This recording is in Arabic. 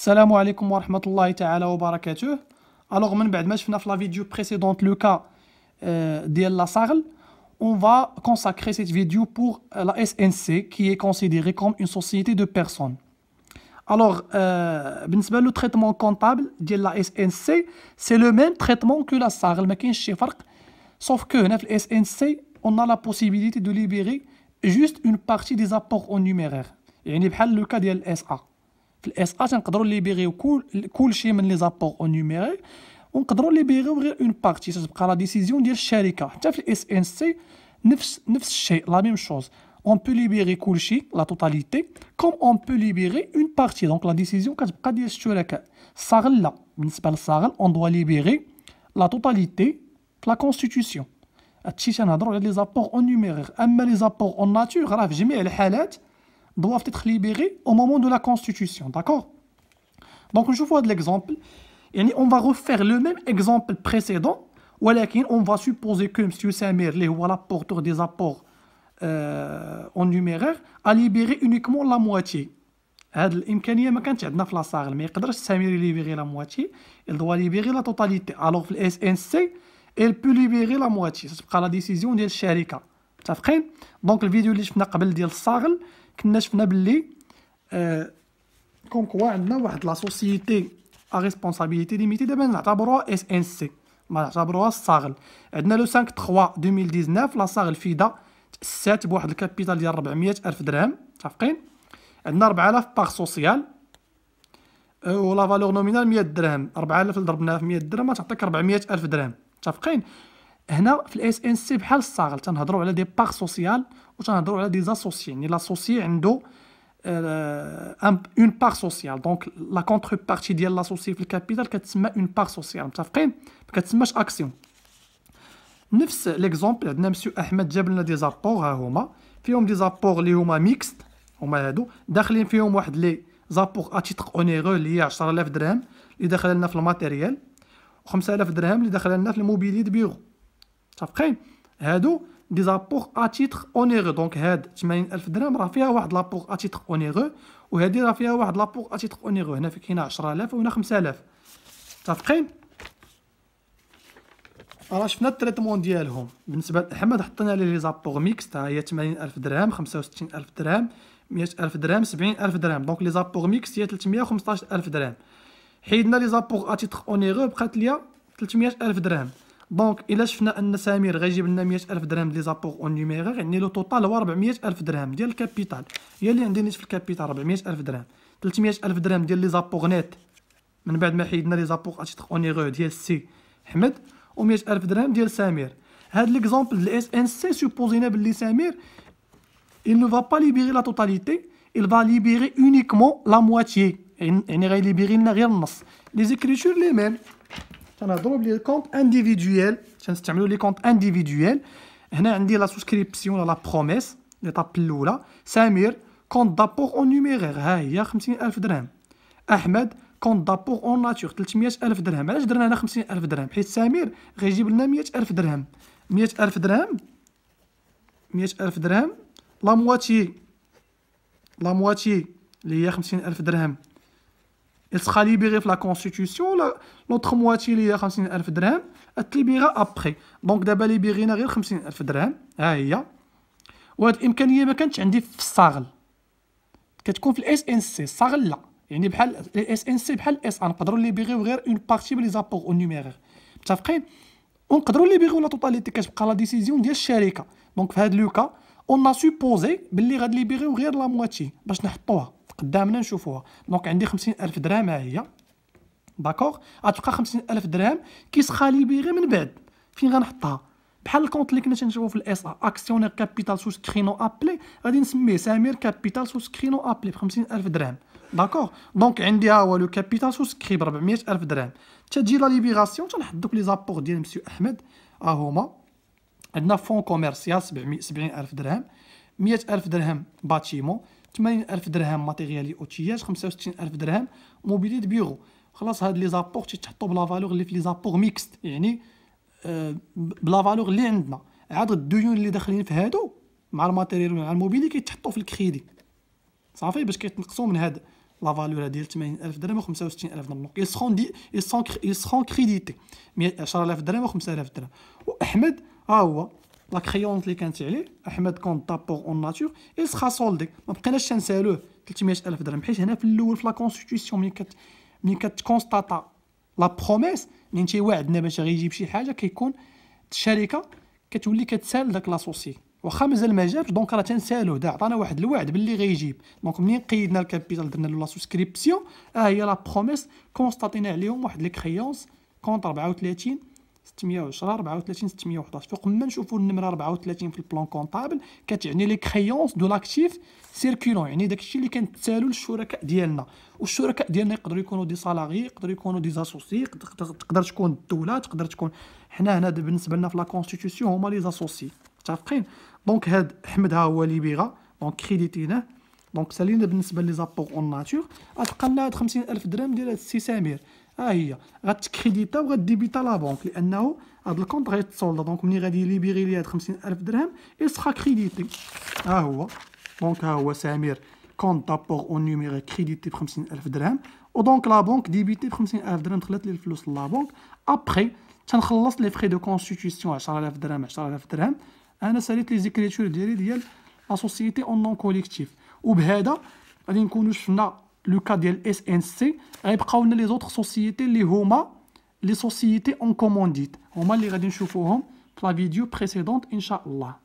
Salam alaikum wa taala wa barakatuh. Alors من vous شفنا la vidéo précédente, le cas euh, de la SARL, on va consacrer cette vidéo pour euh, la SNC qui est considérée comme une société de personnes. Alors, euh, ben, le traitement comptable de la SNC, c'est le même traitement que la SARL, sauf que dans la SNC, on a la possibilité de libérer juste une partie des apports en numéraire. Il y a le cas de la SA. On peut libérer tous les apports en numérique on peut libérer une partie, c'est-à-dire la décision de partenaire. Dans la même chose. On peut libérer la totalité comme on peut libérer une partie. Donc la décision est la même que celle on doit libérer la totalité la constitution. On peut libérer les apports en numérique, mais les apports en nature, dans tous les doivent être libérés au moment de la Constitution. D'accord Donc, je vois de l'exemple. On va refaire le même exemple précédent, mais on va supposer que M. Samir, porteur des apports en numéraire, a libéré uniquement la moitié. هاد الامكانيه ما كانتش عندنا في il doit libérer la totalité alors في الاس ان il peut libérer la moitié تبقى لا ديسيزيون ديال الشركه متفقين دونك الفيديو اللي شفنا قبل ديال الصاغل كنا شفنا باللي آه، كون كوا عندنا واحد لا سوسيتي ا ريسبونسابيلتي ليميتي دابا نعتبروها اس ان سي ما نعتبروها الصاغل عندنا لو 5 3 2019 لا صاغل فيدا تاسات بواحد الكابيتال ديال 400 الف درهم متفقين عندنا 4000 باغ سوسيال و لا فالور نومينال 100 درهم 4000 ضربناها في 100 درهم تعطيك 400 الف درهم متفقين هنا في الاس ان سي بحال الصاغل تنهضروا على دي باغ سوسيال و نهضروا على دي زاسوسي يعني عندو عنده اون بار سوسيال دونك لا كونتر بارتي ديال لاسوسي في الكابيتال كتسمى اون بار سوسيال متفقين ما كتسماش اكسيون نفس ليكزومبل عندنا مسيو احمد جاب لنا دي زابور ها هما فيهم دي زابور اللي هما ميكست هما هادو داخلين فيهم واحد لي زابور اتيتر اونيرو اللي هي 10000 درهم اللي داخله لنا في الماتيريال و 5000 درهم اللي داخله لنا في الموبيلي دو بيرو متفقين هادو دي زابور ا تيتر اونيغو دونك هاد 80000 درهم راه فيها واحد لابور ا تيتر اونيرو وهادي راه فيها واحد لابور ا تيتر اونيغو هنا في كاينه 10000 وهنا 5000 متفقين راه شفنا التريتمون ديالهم بالنسبه لاحمد حطينا لي زابور ميكس تاع هي 80000 درهم 65000 درهم 100000 درهم 70000 درهم دونك لي زابور ميكس هي 315000 درهم حيدنا لي زابور ا تيتر اونيغو بقات ليا 300000 درهم دونك الا شفنا ان سمير غيجيب لنا 100000 درهم لي زابور اون نيميرير يعني لو توتال هو 400000 درهم ديال الكابيتال هي اللي عندي نيت في الكابيتال 400000 درهم 300000 درهم ديال لي زابور نيت من بعد ما حيدنا لي زابور اتيتر اونيغور ديال سي احمد و 100000 درهم ديال سمير هاد ليكزامبل ديال اس ان سي سوبوزينا باللي سمير il ne va pas libérer la totalité, il va libérer uniquement la moitié. يعني, يعني غيليبيغي لنا غير النص. لي زيكريتور لي ميم تنهضروا بلي كونط انديفيديويل تنستعملوا لي كونط انديفيديويل هنا عندي لا سوسكريبسيون لا بروميس لي طاب الاولى سمير كونط دابور اون نوميرير ها هي 50000 درهم احمد كونط دابور اون ناتور 300000 درهم علاش درنا هنا 50000 درهم حيت سمير غيجيب لنا 100000 درهم 100000 درهم 100000 درهم لا مواتي لا مواتي اللي هي 50000 درهم يلصقها لي في لا كونستيتيسيون لوطخ مواتي اللي خمسين ألف درهم ات ابخي دونك دابا لي غير خمسين ألف درهم ها هي وهاد الامكانيه ما كانتش عندي في الصاغل كتكون في الاس ان سي الصاغل لا يعني بحال الاس ان سي بحال الاس ان نقدرو لي غير اون بارتي بلي زابور او نيميرير متفقين ونقدروا لي بيغيو لا توتاليتي كتبقى لا ديسيزيون ديال الشركه دونك في هاد لوكا اون سوبوزي بلي غاد لي غير لا مواتي باش نحطوها قدامنا نشوفوها دونك عندي خمسين ألف درهم ها هي داكوغ غتبقى خمسين ألف درهم كيسخالي بي غير من بعد فين غنحطها بحال الكونت اللي كنا تنشوفو في الاس ا اكسيونير كابيتال سوس كرينو ابلي غادي نسميه سمير كابيتال سوس كرينو ابلي ب الف درهم داكوغ دونك عندي ها هو لو كابيتال سوس كري ب الف درهم تجي لا ليبيغاسيون تنحط دوك لي زابور ديال مسيو احمد ها هما عندنا فون كوميرسيال 700 الف درهم الف درهم باتيمون 80000 درهم ماتيريالي اوتياج 65000 درهم موبيلي دو بيرو خلاص هاد لي زابور تيتحطوا بلا فالور اللي في لي زابور ميكست يعني آه، بلا فالور اللي عندنا عاد الديون اللي داخلين في هادو مع الماتيريال مع الموبيلي كيتحطوا في الكريدي صافي باش كيتنقصوا من هاد لا فالور ديال 80000 درهم و 65000 درهم دونك يسخون دي يسخون يسخون كريديتي 10000 درهم و 5000 درهم واحمد ها هو لا كريونت اللي كانت عليه احمد كونت دابور اون ناتور اي سخا سولدي ما بقيناش تنسالوه 300000 درهم حيت هنا في الاول في لا كونستيتيسيون ملي كت ملي كتكونستاتا لا بروميس ملي تيوعدنا باش غيجيب شي حاجه كيكون الشركه كتولي كتسال داك لاسوسي واخا مازال ما جابش دونك راه تنسالوه دا عطانا واحد الوعد باللي غيجيب دونك ملي قيدنا الكابيتال درنا له لا سوسكريبسيون ها اه هي لا بروميس كونستاتينا عليهم واحد لي كريونس كونت 34 610 34 611 فوق ما نشوفوا النمره 34 في البلان كونطابل كتعني لي كريونس دو لاكتيف سيركولون يعني داكشي اللي كنتسالوا للشركاء ديالنا والشركاء ديالنا يقدروا يكونوا دي سالاري يقدروا يكونوا دي زاسوسي تقدر تكون الدوله تقدر تكون حنا هنا بالنسبه لنا في لا كونستيتيوسيون هما لي زاسوسي متفقين دونك هاد احمد ها هو اللي بيغا دونك كريديتيناه دونك سالينا بالنسبه لي زابور اون ناتور غتلقى لنا هاد 50000 درهم ديال السي سمير ها هي غتكريديتا وغديبيتا لا بونك لانه هذا الكونط غيتسولد دونك ملي غادي ليبيري لي هاد 50000 درهم يسخا كريديتي ها هو دونك ها هو سمير كونط دابور اون نيميري كريديتي ب 50000 درهم ودونك لا بونك ديبيتي ب 50000 درهم دخلت لي الفلوس لا بونك ابخي تنخلص لي فخي دو كونستيتيسيون 10000 درهم 10000 درهم انا ساليت لي زيكريتور ديالي ديال لا سوسيتي اون نون كوليكتيف وبهذا غادي نكونوا شفنا le cas SNC, et hein, les autres sociétés, les HOMA, les sociétés en commandite. On va les regarder forum, la vidéo précédente, Inch'Allah.